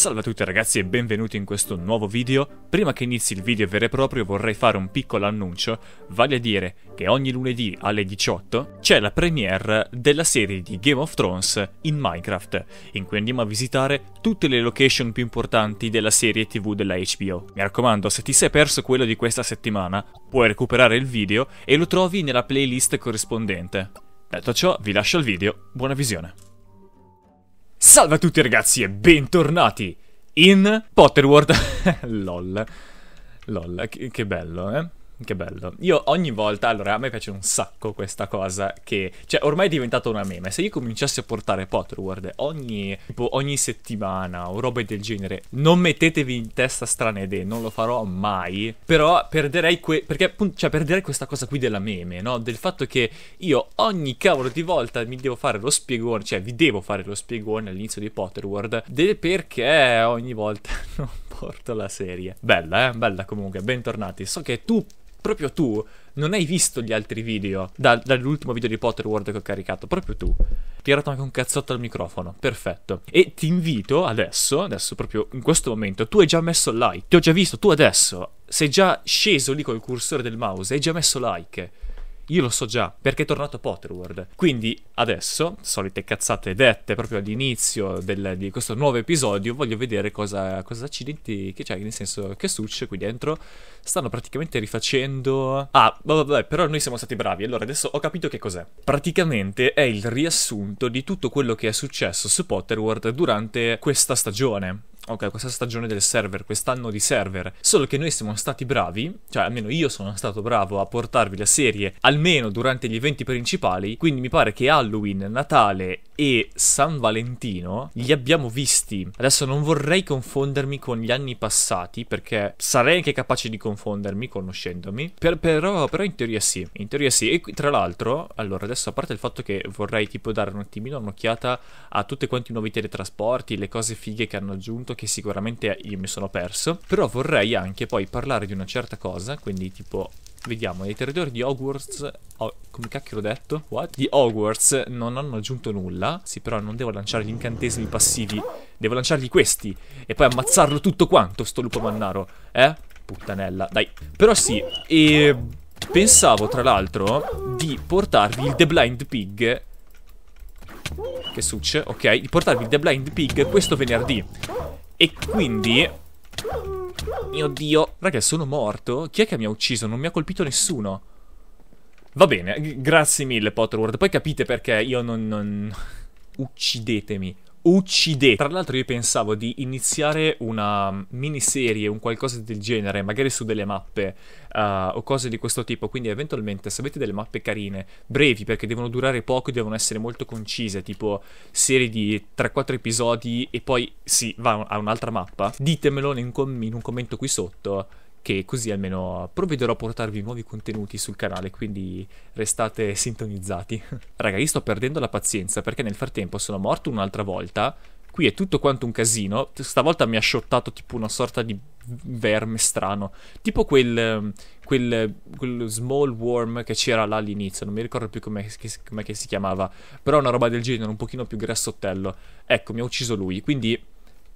Salve a tutti ragazzi e benvenuti in questo nuovo video. Prima che inizi il video vero e proprio vorrei fare un piccolo annuncio, vale a dire che ogni lunedì alle 18 c'è la premiere della serie di Game of Thrones in Minecraft, in cui andiamo a visitare tutte le location più importanti della serie TV della HBO. Mi raccomando, se ti sei perso quello di questa settimana, puoi recuperare il video e lo trovi nella playlist corrispondente. Detto ciò, vi lascio il video, buona visione. Salve a tutti ragazzi e bentornati in Potterworld. lol. Lol, che, che bello, eh. Che bello. Io ogni volta, allora, a me piace un sacco questa cosa che, cioè, ormai è diventata una meme. Se io cominciassi a portare Potterward ogni, tipo, ogni settimana o robe del genere, non mettetevi in testa strane idee, non lo farò mai, però perderei que- perché appunto, cioè, perderei questa cosa qui della meme, no? Del fatto che io ogni cavolo di volta mi devo fare lo spiegone, cioè vi devo fare lo spiegone all'inizio di Potterward del perché ogni volta non porto la serie. Bella, eh? Bella comunque, bentornati. So che tu proprio tu non hai visto gli altri video da, dall'ultimo video di Potter World che ho caricato, proprio tu. Tirato anche un cazzotto al microfono, perfetto. E ti invito adesso, adesso proprio in questo momento, tu hai già messo like, ti ho già visto, tu adesso sei già sceso lì col cursore del mouse, hai già messo like io lo so già, perché è tornato Potterward. Quindi adesso, solite cazzate dette proprio all'inizio del, di questo nuovo episodio, voglio vedere cosa, cosa accidenti che c'è, nel senso che succede qui dentro stanno praticamente rifacendo... Ah, vabbè, però noi siamo stati bravi, allora adesso ho capito che cos'è. Praticamente è il riassunto di tutto quello che è successo su Potterward durante questa stagione ok, questa stagione del server, quest'anno di server, solo che noi siamo stati bravi, cioè almeno io sono stato bravo a portarvi la serie almeno durante gli eventi principali, quindi mi pare che Halloween, Natale e San Valentino li abbiamo visti. Adesso non vorrei confondermi con gli anni passati perché sarei anche capace di confondermi conoscendomi, per, però, però in teoria sì, in teoria sì. E tra l'altro, allora adesso a parte il fatto che vorrei tipo dare un attimino un'occhiata a tutti quanti i nuovi teletrasporti, le cose fighe che hanno aggiunto, contenuto che sicuramente io mi sono perso, però vorrei anche poi parlare di una certa cosa, quindi tipo Vediamo, i territori di Hogwarts, oh, come cacchio l'ho detto? What? Di Hogwarts non hanno aggiunto nulla, sì però non devo lanciare gli incantesimi passivi, devo lanciargli questi e poi ammazzarlo tutto quanto sto lupo mannaro, eh? Puttanella, dai. Però sì, e pensavo tra l'altro di portarvi il The Blind Pig che succe, ok, di portarvi il The Blind Pig questo venerdì e quindi... Mio Dio. Raga, sono morto? Chi è che mi ha ucciso? Non mi ha colpito nessuno. Va bene, grazie mille Potterworld. Poi capite perché io non... non... Uccidetemi uccidete. Tra l'altro io pensavo di iniziare una miniserie, un qualcosa del genere, magari su delle mappe uh, o cose di questo tipo, quindi eventualmente se avete delle mappe carine, brevi perché devono durare poco, devono essere molto concise, tipo serie di 3-4 episodi e poi si sì, va a un'altra mappa, ditemelo in, com- in un commento qui sotto che così almeno provvederò a portarvi nuovi contenuti sul canale, quindi restate sintonizzati. Raga, io sto perdendo la pazienza perché nel frattempo sono morto un'altra volta. Qui è tutto quanto un casino. Stavolta mi ha shottato tipo una sorta di verme strano. Tipo quel, ehm, quel, quel small worm che c'era là all'inizio. Non mi ricordo più come si chiamava. Però una roba del genere, un pochino più grassottello. Ecco, mi ha ucciso lui. Quindi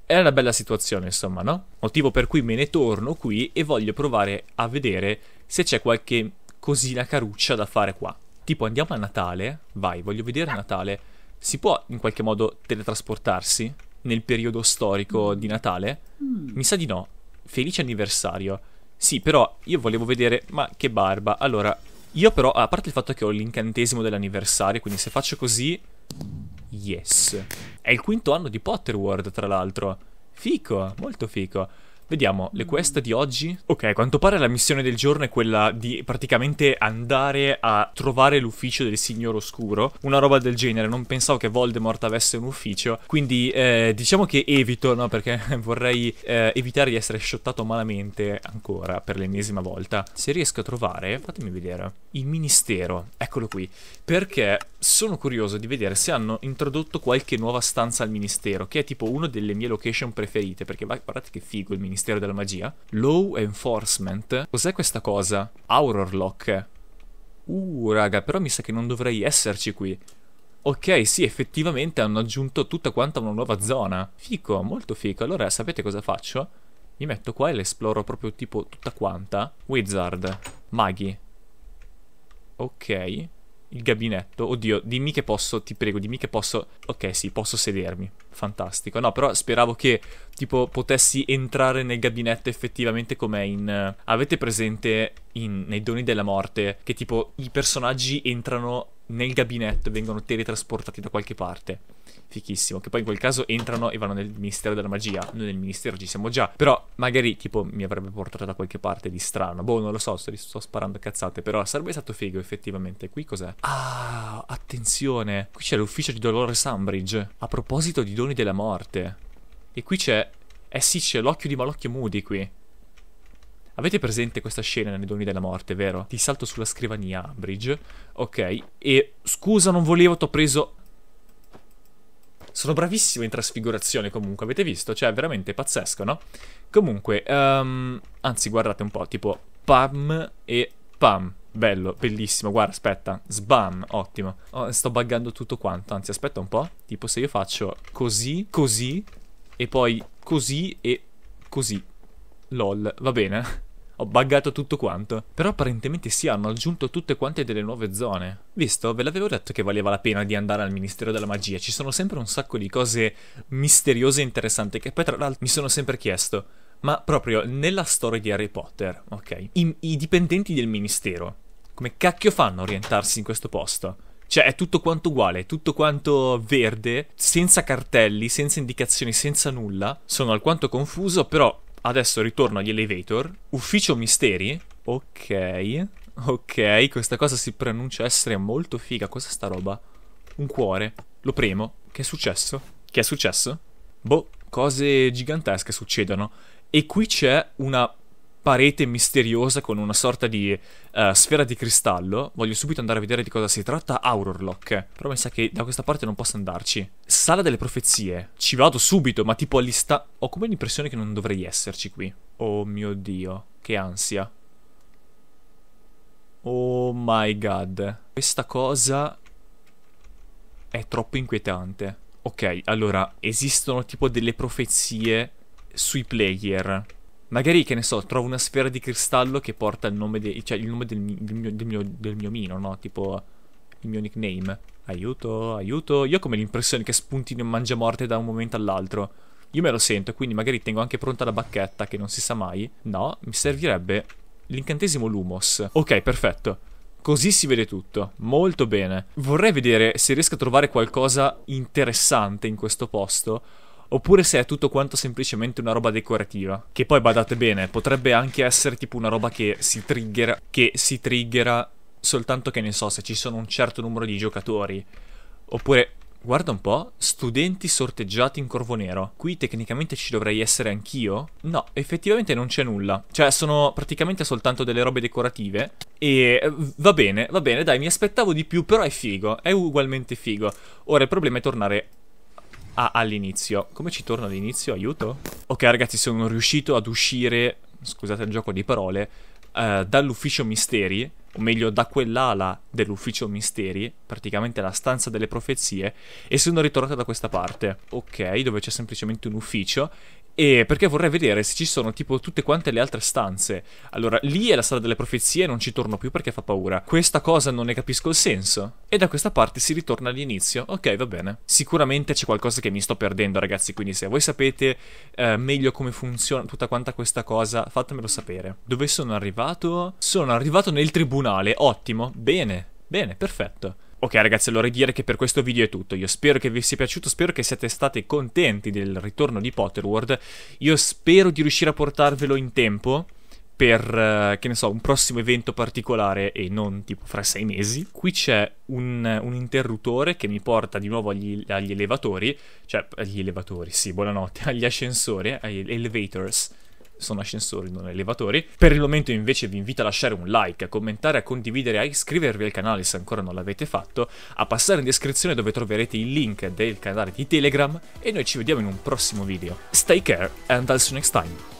è una bella situazione, insomma, no? Motivo per cui me ne torno qui e voglio provare a vedere se c'è qualche cosina caruccia da fare qua. Tipo andiamo a Natale, vai, voglio vedere Natale. Si può in qualche modo teletrasportarsi nel periodo storico mm. di Natale? Mm. Mi sa di no. Felice anniversario. Sì, però io volevo vedere, ma che barba. Allora, io però, a parte il fatto che ho l'incantesimo dell'anniversario, quindi se faccio così Yes. È il quinto anno di Potterworld, tra l'altro. Fico, molto fico. Vediamo, le quest di oggi? Ok, a quanto pare la missione del giorno è quella di praticamente andare a trovare l'ufficio del Signore Oscuro, una roba del genere, non pensavo che Voldemort avesse un ufficio, quindi eh, diciamo che evito, no, perché vorrei eh, evitare di essere shottato malamente ancora per l'ennesima volta. Se riesco a trovare, fatemi vedere, il ministero, eccolo qui, perché sono curioso di vedere se hanno introdotto qualche nuova stanza al ministero, che è tipo una delle mie location preferite, perché guardate che figo il ministero Ministero della Magia. Law Enforcement. Cos'è questa cosa? Aurorlock. Uh, raga, però mi sa che non dovrei esserci qui. Ok, sì, effettivamente hanno aggiunto tutta quanta una nuova zona. Fico, molto fico. Allora, sapete cosa faccio? Mi metto qua e l'esploro proprio tipo tutta quanta. Wizard. Maghi. Ok il gabinetto. Oddio, dimmi che posso, ti prego, dimmi che posso... Ok, sì, posso sedermi. Fantastico. No, però speravo che, tipo, potessi entrare nel gabinetto effettivamente come in... Eh, avete presente in... nei Doni della Morte che, tipo, i personaggi entrano nel gabinetto e vengono teletrasportati da qualche parte. Fichissimo. Che poi in quel caso entrano e vanno nel Ministero della Magia. Noi nel Ministero ci siamo già. Però magari tipo mi avrebbe portato da qualche parte di strano. Boh, non lo so, sto, sto sparando cazzate. Però sarebbe stato figo effettivamente. Qui cos'è? Ah, attenzione. Qui c'è l'ufficio di Dolores Umbridge. A proposito di doni della morte. E qui c'è... Eh sì, c'è l'occhio di Malocchio Moody qui. Avete presente questa scena nei Doni della Morte, vero? Ti salto sulla scrivania, Bridge. Ok, e scusa, non volevo, t'ho preso... Sono bravissimo in trasfigurazione comunque, avete visto? Cioè, è veramente pazzesco, no? Comunque, um, anzi, guardate un po', tipo pam e pam. Bello, bellissimo, guarda, aspetta, sbam, ottimo. Oh, sto buggando tutto quanto, anzi, aspetta un po'. Tipo, se io faccio così, così, e poi così e così. Lol, va bene. Ho buggato tutto quanto. Però apparentemente sì, hanno aggiunto tutte quante delle nuove zone. Visto, ve l'avevo detto che valeva la pena di andare al Ministero della Magia. Ci sono sempre un sacco di cose misteriose e interessanti che poi tra l'altro mi sono sempre chiesto. Ma proprio nella storia di Harry Potter, ok? I, i dipendenti del Ministero, come cacchio fanno a orientarsi in questo posto? Cioè, è tutto quanto uguale, tutto quanto verde, senza cartelli, senza indicazioni, senza nulla. Sono alquanto confuso, però Adesso ritorno agli elevator. Ufficio misteri. Ok. Ok, questa cosa si pronuncia essere molto figa. Cos'è sta roba? Un cuore. Lo premo. Che è successo? Che è successo? Boh, cose gigantesche succedono. E qui c'è una parete misteriosa con una sorta di uh, sfera di cristallo. Voglio subito andare a vedere di cosa si tratta. Aurorlock. Però mi sa che da questa parte non posso andarci. Sala delle profezie. Ci vado subito, ma tipo all'ista... Ho come l'impressione che non dovrei esserci qui. Oh mio Dio, che ansia. Oh my god. Questa cosa è troppo inquietante. Ok, allora, esistono tipo delle profezie sui player. Magari, che ne so, trovo una sfera di cristallo che porta il nome, de- cioè il nome del, del, mio, del, mio, del mio mino, no? Tipo il mio nickname. Aiuto, aiuto. Io ho come l'impressione che spuntino in mangia morte da un momento all'altro. Io me lo sento, quindi magari tengo anche pronta la bacchetta, che non si sa mai. No, mi servirebbe l'incantesimo Lumos. Ok, perfetto. Così si vede tutto, molto bene. Vorrei vedere se riesco a trovare qualcosa interessante in questo posto oppure se è tutto quanto semplicemente una roba decorativa. Che poi badate bene, potrebbe anche essere tipo una roba che si triggera, che si triggera soltanto che ne so se ci sono un certo numero di giocatori. Oppure, guarda un po', studenti sorteggiati in Corvo Nero. Qui tecnicamente ci dovrei essere anch'io? No, effettivamente non c'è nulla. Cioè, sono praticamente soltanto delle robe decorative. E va bene, va bene, dai, mi aspettavo di più, però è figo, è ugualmente figo. Ora il problema è tornare Ah, all'inizio. Come ci torno all'inizio? Aiuto? Ok, ragazzi, sono riuscito ad uscire, scusate il gioco di parole, eh, dall'ufficio misteri, o meglio da quell'ala dell'ufficio misteri, praticamente la stanza delle profezie, e sono ritornato da questa parte. Ok, dove c'è semplicemente un ufficio, e perché vorrei vedere se ci sono tipo tutte quante le altre stanze. Allora, lì è la sala delle profezie non ci torno più perché fa paura. Questa cosa non ne capisco il senso. E da questa parte si ritorna all'inizio. Ok, va bene. Sicuramente c'è qualcosa che mi sto perdendo, ragazzi. Quindi se voi sapete eh, meglio come funziona tutta quanta questa cosa, fatemelo sapere. Dove sono arrivato? Sono arrivato nel tribunale. Ottimo. Bene, bene, perfetto. Ok ragazzi, allora direi che per questo video è tutto, io spero che vi sia piaciuto, spero che siate stati contenti del ritorno di Potterworld, io spero di riuscire a portarvelo in tempo per, eh, che ne so, un prossimo evento particolare e non tipo fra sei mesi. Qui c'è un, un interruttore che mi porta di nuovo agli, agli, elevatori, cioè agli elevatori, sì, buonanotte, agli ascensori, agli elevators sono ascensori, non elevatori. Per il momento invece vi invito a lasciare un like, a commentare, a condividere, a iscrivervi al canale se ancora non l'avete fatto, a passare in descrizione dove troverete il link del canale di Telegram e noi ci vediamo in un prossimo video. Stay care and I'll see next time.